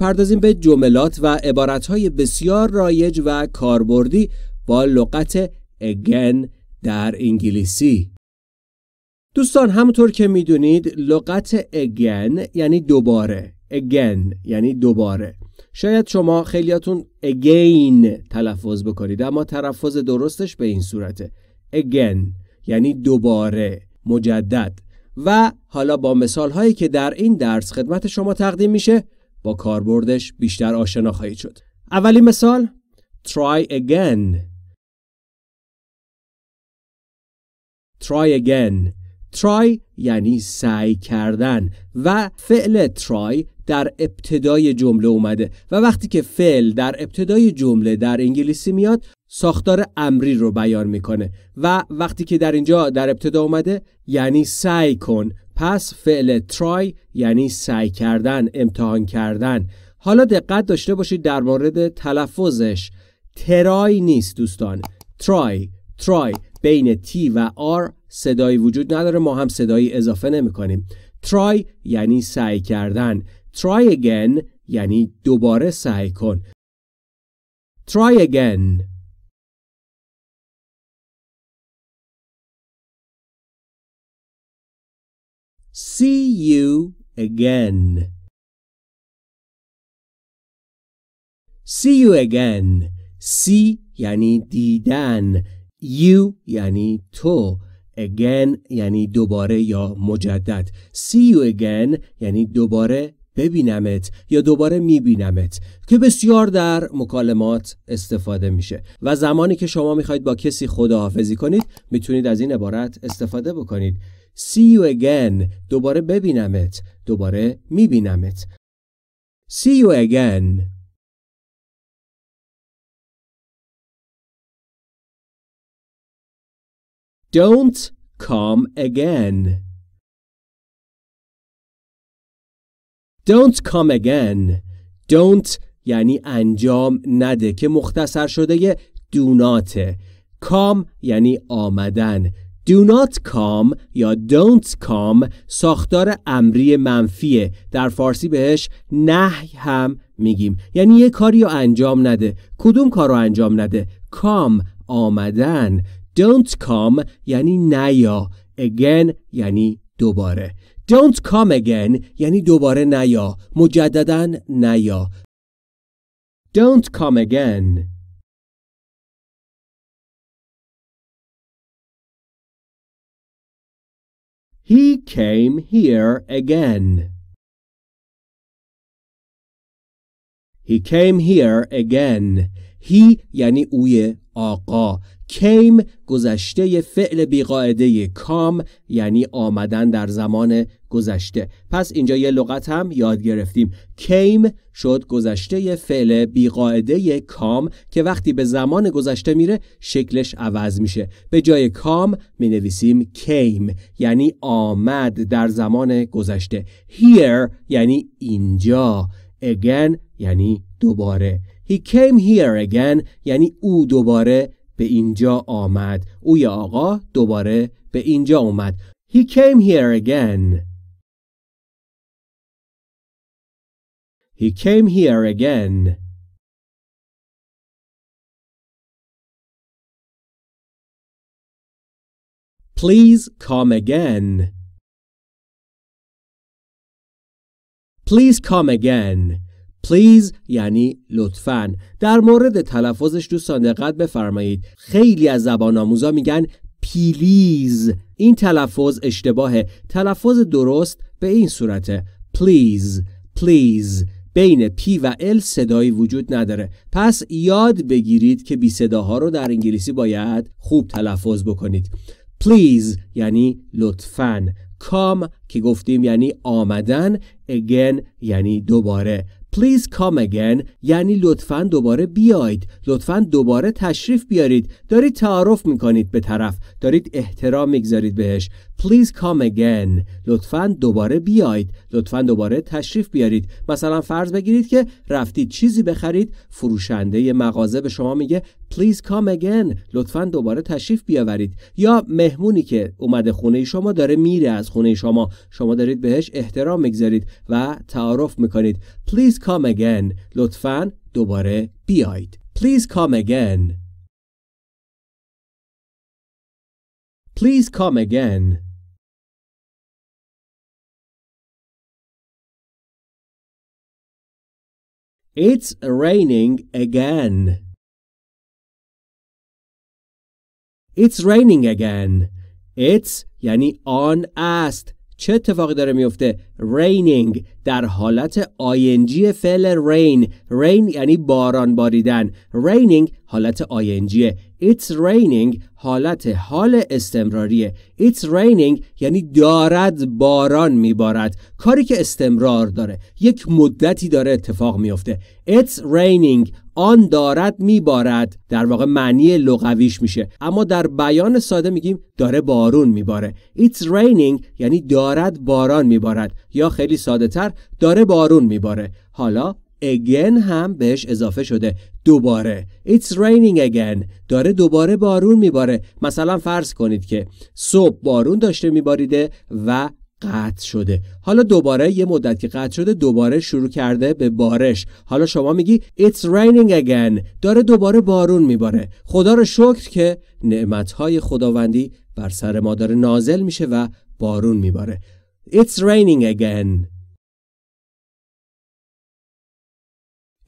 پردازیم به جملات و عبارتهای بسیار رایج و کاربردی با لغت again در انگلیسی دوستان همونطور که میدونید لغت again یعنی دوباره again یعنی دوباره شاید شما خیلیاتون again تلفظ بکنید اما تلفظ درستش به این صورته again یعنی دوباره مجدد و حالا با مثال هایی که در این درس خدمت شما تقدیم میشه با کاربردش بیشتر آشنا خواهید شد اولی مثال try again try again try یعنی سعی کردن و فعل try در ابتدای جمله اومده و وقتی که فعل در ابتدای جمله در انگلیسی میاد ساختار امری رو بیان میکنه و وقتی که در اینجا در ابتدا اومده یعنی سعی کن پس فعل try یعنی سعی کردن امتحان کردن حالا دقت داشته باشید در مورد تلفظش ترای نیست دوستان try، try بین T و R صدایی وجود نداره ما هم صدایی اضافه نمی کنیم ترای یعنی سعی کردن try again یعنی دوباره سعی کن try again See you again. See you again. See یعنی دیدن. You یعنی تو. Again یعنی دوباره یا مجدد. See you again یعنی دوباره ببینمت یا دوباره میبینمت که بسیار در مکالمات استفاده میشه و زمانی که شما میخواید با کسی خداحافظی کنید میتونید از این عبارت استفاده بکنید See you again. دوباره ببینمت. دوباره میبینمت. See you again. Don't come again. Don't come again. Don't یعنی انجام نده که مختصر شده دوناته. کام یعنی آمدن. Do not come یا don't come ساختار امری منفیه در فارسی بهش نهی هم میگیم یعنی یه کاری رو انجام نده کدوم کار رو انجام نده کام آمدن don't come یعنی نیا again یعنی دوباره don't come again یعنی دوباره نیا مجددا نیا don't come again He came here again. He came here again. He یعنی اوی آقا came گذشته فعل بیقاعده کام یعنی آمدن در زمان گذشته پس اینجا یه لغت هم یاد گرفتیم کیم شد گذشته فعل بیقاعده کام که وقتی به زمان گذشته میره شکلش عوض میشه به جای کام می نویسیم کیم یعنی آمد در زمان گذشته here یعنی اینجا again یعنی دوباره He came here again یعنی او دوباره به اینجا آمد او یا آقا دوباره به اینجا اومد He came here again He came here again Please come again Please come again پلیز یعنی لطفا در مورد تلفظش دوستان دقت بفرمایید خیلی از زبان آموزا میگن پیلیز این تلفظ اشتباهه تلفظ درست به این صورته پلیز پلیز بین پی و ال صدایی وجود نداره پس یاد بگیرید که بی صداها رو در انگلیسی باید خوب تلفظ بکنید پلیز یعنی لطفاً کام که گفتیم یعنی آمدن اگن یعنی دوباره Please come again یعنی لطفا دوباره بیاید، لطفا دوباره تشریف بیارید دارید تعارف میکنید به طرف دارید احترام میگذارید بهش Please come again لطفا دوباره بیاید، لطفا دوباره تشریف بیارید مثلا فرض بگیرید که رفتید چیزی بخرید فروشنده مغازه به شما میگه Please come again. لطفا دوباره تشریف بیاورید یا مهمونی که اومده خونه شما داره میره از خونه شما شما دارید بهش احترام میگذارید و تعارف میکنید Please come again. لطفا دوباره بیایید Please come again. Please come again. It's raining again. It's raining again It's یعنی آن است چه اتفاقی داره میفته raining در حالت ing فعل rain rain یعنی باران باریدن raining حالت آینجیه It's raining حالت حال استمراریه It's raining یعنی دارد باران میبارد کاری که استمرار داره یک مدتی داره اتفاق میفته It's raining آن دارد میبارد در واقع معنی لغویش میشه اما در بیان ساده میگیم داره بارون میباره It's raining یعنی دارد باران میبارد یا خیلی ساده تر داره بارون میباره حالا again هم بهش اضافه شده دوباره It's raining again داره دوباره بارون میباره مثلا فرض کنید که صبح بارون داشته میباریده و قطع شده حالا دوباره یه مدت که قطع شده دوباره شروع کرده به بارش حالا شما میگی It's raining again داره دوباره بارون میباره خدا رو شکر که نعمتهای خداوندی بر سر ما داره نازل میشه و بارون میباره It's raining again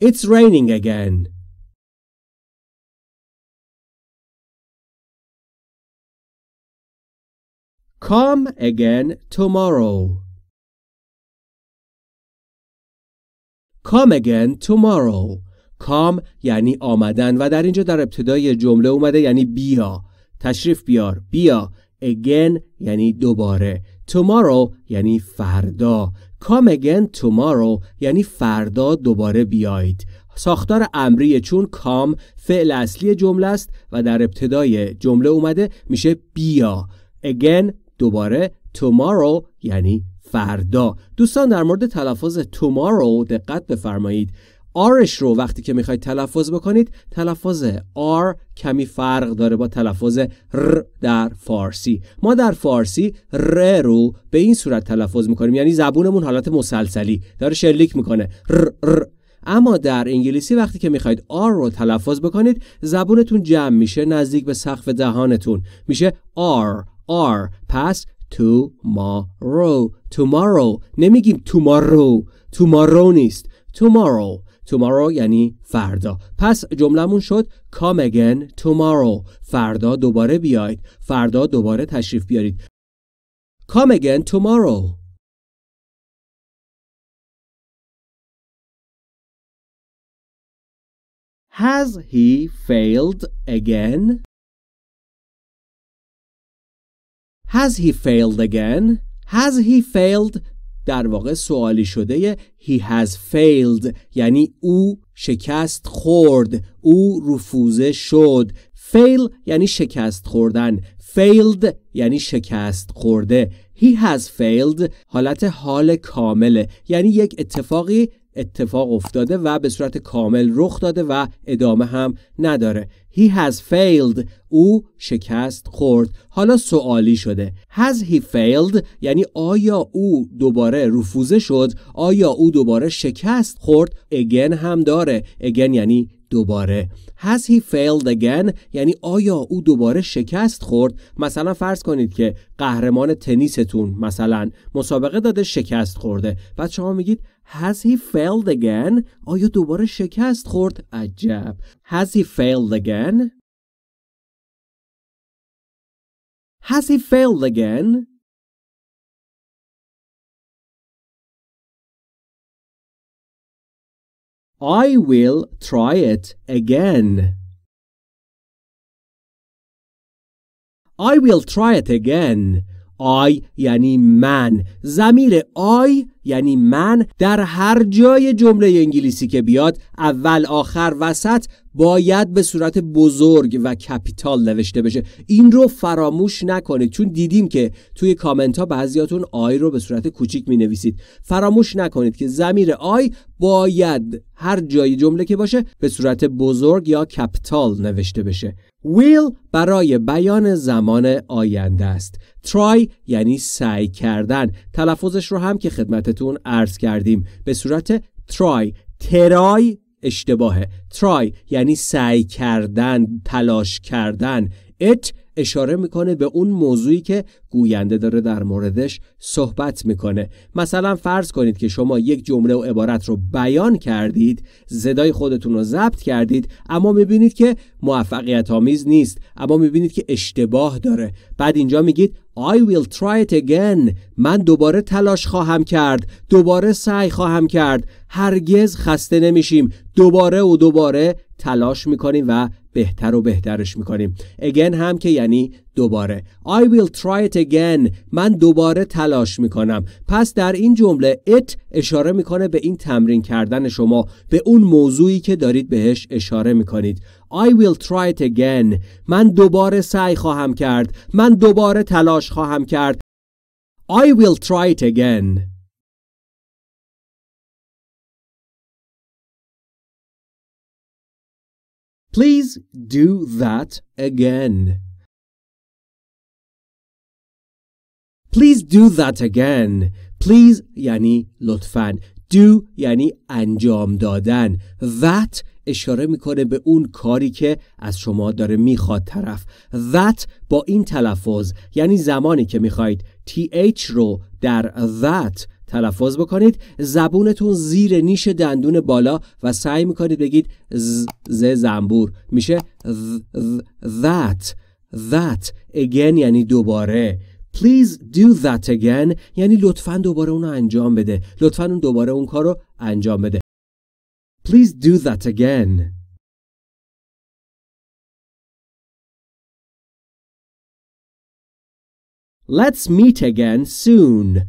It's raining again Come again tomorrow. Come again tomorrow. Come یعنی آمدن و در اینجا در ابتدای جمله اومده یعنی بیا. تشریف بیار. بیا. Again یعنی دوباره. Tomorrow یعنی فردا. Come again tomorrow یعنی فردا دوباره بیایید. ساختار امری چون کام فعل اصلی جمله است و در ابتدای جمله اومده میشه بیا. Again دوباره tomorrow یعنی فردا دوستان در مورد تلفظ tomorrow دقت بفرمایید آرش رو وقتی که میخواید تلفظ بکنید تلفظ آر کمی فرق داره با تلفظ ر در فارسی ما در فارسی ر رو به این صورت تلفظ میکنیم یعنی زبونمون حالت مسلسلی داره شلیک میکنه ر اما در انگلیسی وقتی که میخواید آر رو تلفظ بکنید زبونتون جمع میشه نزدیک به سقف دهانتون میشه آر are پس tomorrow tomorrow نمیگیم tomorrow tomorrow نیست tomorrow tomorrow یعنی فردا پس جملمون شد come again tomorrow فردا دوباره بیاید فردا دوباره تشریف بیارید come again tomorrow Has he failed again? Has he failed again? Has he failed در واقع سوالی شده He has failed یعنی او شکست خورد او رفوزه شد Fail یعنی شکست خوردن Failed یعنی شکست خورده He has failed حالت حال کامله یعنی یک اتفاقی اتفاق افتاده و به صورت کامل رخ داده و ادامه هم نداره He has failed او شکست خورد حالا سوالی شده Has he failed یعنی آیا او دوباره رفوزه شد آیا او دوباره شکست خورد اگن هم داره Again یعنی دوباره Has he failed again یعنی آیا او دوباره شکست خورد مثلا فرض کنید که قهرمان تنیستون مثلا مسابقه داده شکست خورده بعد شما میگید Has he failed again آیا دوباره شکست خورد عجب Has he failed again Has he failed again I will try it again. I will try it again. I یعنی من. زمیر I یعنی من در هر جای جمله انگلیسی که بیاد اول آخر وسط باید به صورت بزرگ و کپیتال نوشته بشه این رو فراموش نکنید چون دیدیم که توی کامنت ها بعضیاتون آی رو به صورت کوچیک می نویسید فراموش نکنید که زمیر آی باید هر جای جمله که باشه به صورت بزرگ یا کپیتال نوشته بشه will برای بیان زمان آینده است try یعنی سعی کردن تلفظش رو هم که خدمت خدمتون عرض کردیم به صورت try ترای اشتباهه try یعنی سعی کردن تلاش کردن it اشاره میکنه به اون موضوعی که گوینده داره در موردش صحبت میکنه مثلا فرض کنید که شما یک جمله و عبارت رو بیان کردید زدای خودتون رو ضبط کردید اما میبینید که موفقیت آمیز نیست اما میبینید که اشتباه داره بعد اینجا میگید I will try it again من دوباره تلاش خواهم کرد دوباره سعی خواهم کرد هرگز خسته نمیشیم دوباره و دوباره تلاش میکنیم و بهتر و بهترش میکنیم again هم که یعنی دوباره I will try it again من دوباره تلاش میکنم پس در این جمله it اشاره میکنه به این تمرین کردن شما به اون موضوعی که دارید بهش اشاره میکنید I will try it again من دوباره سعی خواهم کرد من دوباره تلاش خواهم کرد I will try it again Please do that again. Please do that again. Please یعنی لطفا Do یعنی انجام دادن. That اشاره میکنه به اون کاری که از شما داره میخواد طرف. That با این تلفظ یعنی زمانی که میخواید TH رو در that تلفظ بکنید زبونتون زیر نیش دندون بالا و سعی میکنید بگید ز, زنبور میشه that that again یعنی دوباره Please do that again یعنی لطفا دوباره اونو انجام بده لطفا اون دوباره اون کار رو انجام بده Please do that again Let's meet again soon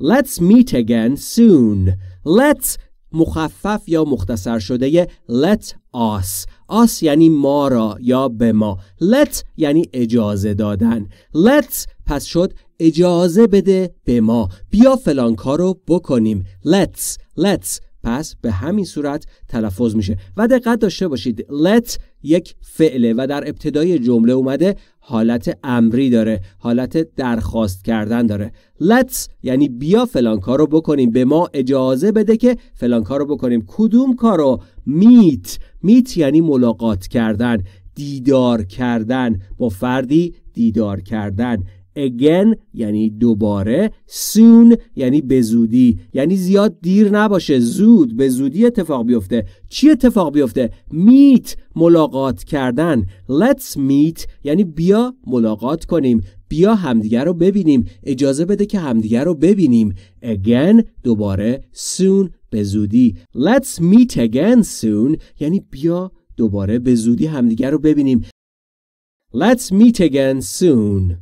Let's meet again soon. Let's مخفف یا مختصر شده let us us یعنی ما را یا به ما let یعنی اجازه دادن let's پس شد اجازه بده به ما بیا فلان کارو بکنیم let's let's پس به همین صورت تلفظ میشه و دقت داشته باشید let یک فعله و در ابتدای جمله اومده حالت امری داره حالت درخواست کردن داره let's یعنی بیا فلان کارو بکنیم به ما اجازه بده که فلان کارو بکنیم کدوم کارو meet meet یعنی ملاقات کردن دیدار کردن با فردی دیدار کردن again یعنی دوباره soon یعنی به زودی یعنی زیاد دیر نباشه زود به زودی اتفاق بیفته چی اتفاق بیفته meet ملاقات کردن let's meet یعنی بیا ملاقات کنیم بیا همدیگر رو ببینیم اجازه بده که همدیگر رو ببینیم again دوباره soon به زودی let's meet again soon یعنی بیا دوباره به زودی همدیگر رو ببینیم let's meet again soon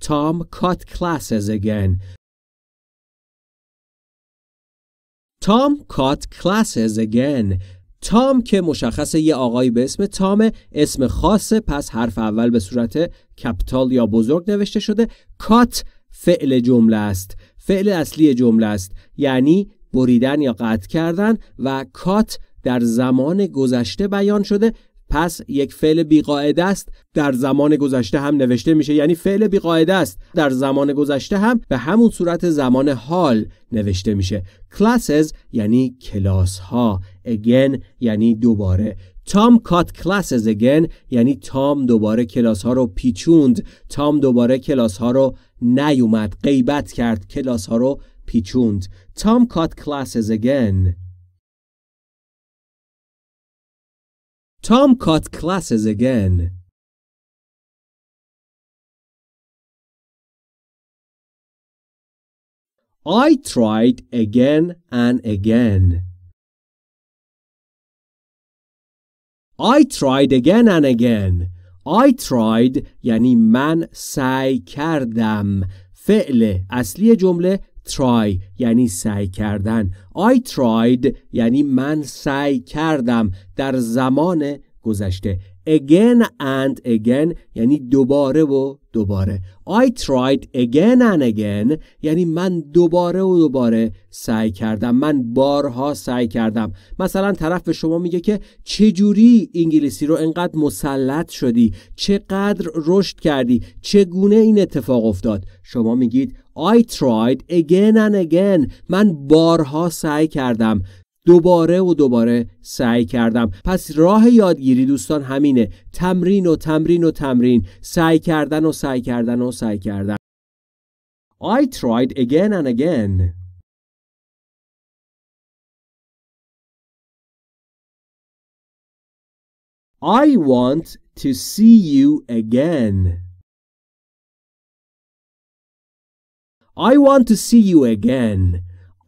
Tom cut classes again. Tom cut classes again. تام که مشخص یه آقایی به اسم تامه اسم خاصه پس حرف اول به صورت کپیتال یا بزرگ نوشته شده کات فعل جمله است فعل اصلی جمله است یعنی بریدن یا قطع کردن و کات در زمان گذشته بیان شده پس یک فعل بیقاعده است در زمان گذشته هم نوشته میشه یعنی فعل بیقاعده است در زمان گذشته هم به همون صورت زمان حال نوشته میشه classes یعنی کلاس ها again یعنی دوباره تام کات کلاسز اگن یعنی تام دوباره کلاس ها رو پیچوند تام دوباره کلاس ها رو نیومد غیبت کرد کلاس ها رو پیچوند تام کات کلاسز اگن Tom cut classes again. I tried again and again. I tried again and again. I tried یعنی من سعی کردم. فعل اصلی جمله try یعنی سعی کردن I tried یعنی من سعی کردم در زمان گذشته again and again یعنی دوباره و دوباره I tried again and again یعنی من دوباره و دوباره سعی کردم من بارها سعی کردم مثلا طرف به شما میگه که چجوری انگلیسی رو انقدر مسلط شدی چقدر رشد کردی چگونه این اتفاق افتاد شما میگید I tried again and again من بارها سعی کردم دوباره و دوباره سعی کردم پس راه یادگیری دوستان همینه تمرین و تمرین و تمرین سعی کردن و سعی کردن و سعی کردن I tried again and again I want to see you again. I want to see you again.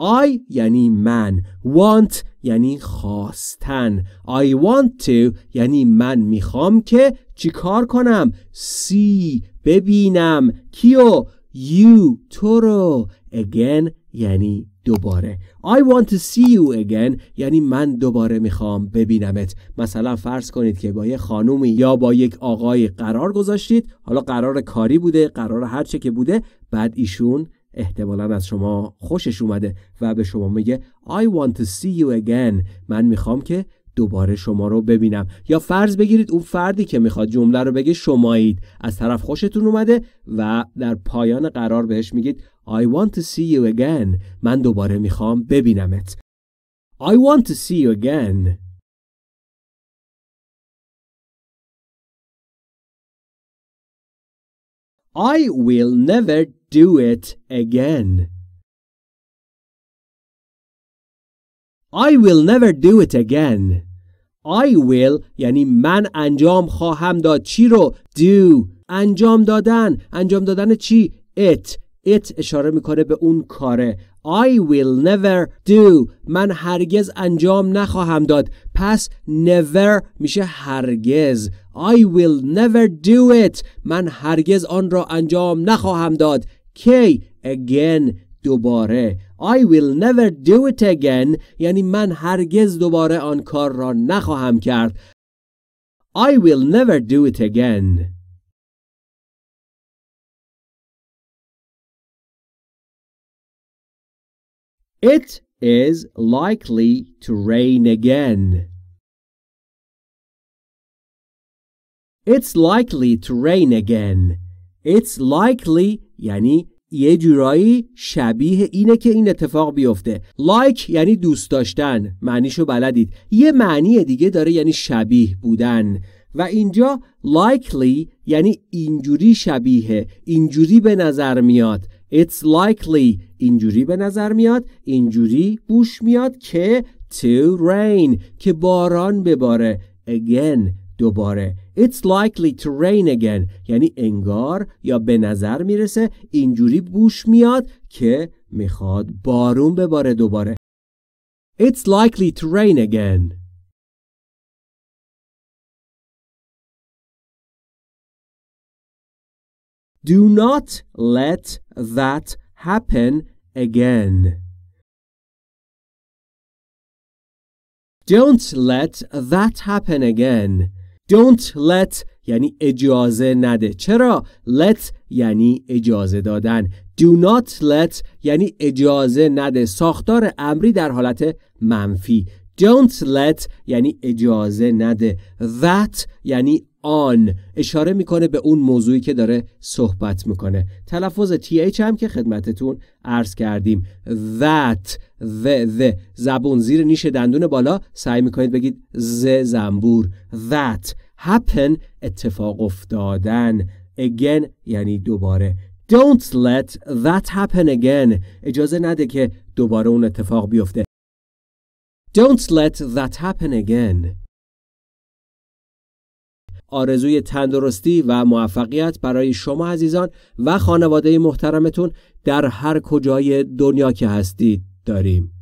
I یعنی من want یعنی خواستن I want to یعنی من میخوام که چیکار کنم see ببینم کیو you تو رو again یعنی دوباره I want to see you again یعنی من دوباره میخوام ببینمت مثلا فرض کنید که با یه خانومی یا با یک آقای قرار گذاشتید حالا قرار کاری بوده قرار هرچه که بوده بعد ایشون احتمالا از شما خوشش اومده و به شما میگه I want to see you again من میخوام که دوباره شما رو ببینم یا فرض بگیرید اون فردی که میخواد جمله رو بگه شمایید از طرف خوشتون اومده و در پایان قرار بهش میگید I want to see you again من دوباره میخوام ببینمت I want to see you again I will never do it again. I will never do it again. I will یعنی من انجام خواهم داد چی رو do انجام دادن انجام دادن چی it it اشاره میکنه به اون کاره I will never do من هرگز انجام نخواهم داد پس never میشه هرگز I will never do it من هرگز آن را انجام نخواهم داد کی again دوباره I will never do it again یعنی من هرگز دوباره آن کار را نخواهم کرد I will never do it again It is likely to rain again. It's likely to rain again. It's likely yani یه جورایی شبیه اینه که این اتفاق بیفته لایک یعنی دوست داشتن معنیشو بلدید یه معنی دیگه داره یعنی شبیه بودن و اینجا likely یعنی اینجوری شبیه اینجوری به نظر میاد It's likely اینجوری به نظر میاد اینجوری بوش میاد که to rain که باران بباره again دوباره It's likely to rain again یعنی انگار یا به نظر میرسه اینجوری بوش میاد که میخواد بارون بباره دوباره It's likely to rain again Do not let that happen again. Don't let that happen again. Don't let یعنی اجازه نده چرا let یعنی اجازه دادن do not let یعنی اجازه نده ساختار امری در حالت منفی don't let یعنی اجازه نده that یعنی آن اشاره میکنه به اون موضوعی که داره صحبت میکنه تلفظ تی هم که خدمتتون عرض کردیم That ذ، و زبون زیر نیش دندون بالا سعی میکنید بگید ز زنبور That happen اتفاق افتادن again یعنی دوباره don't let that happen again اجازه نده که دوباره اون اتفاق بیفته don't let that happen again آرزوی تندرستی و موفقیت برای شما عزیزان و خانواده محترمتون در هر کجای دنیا که هستید داریم.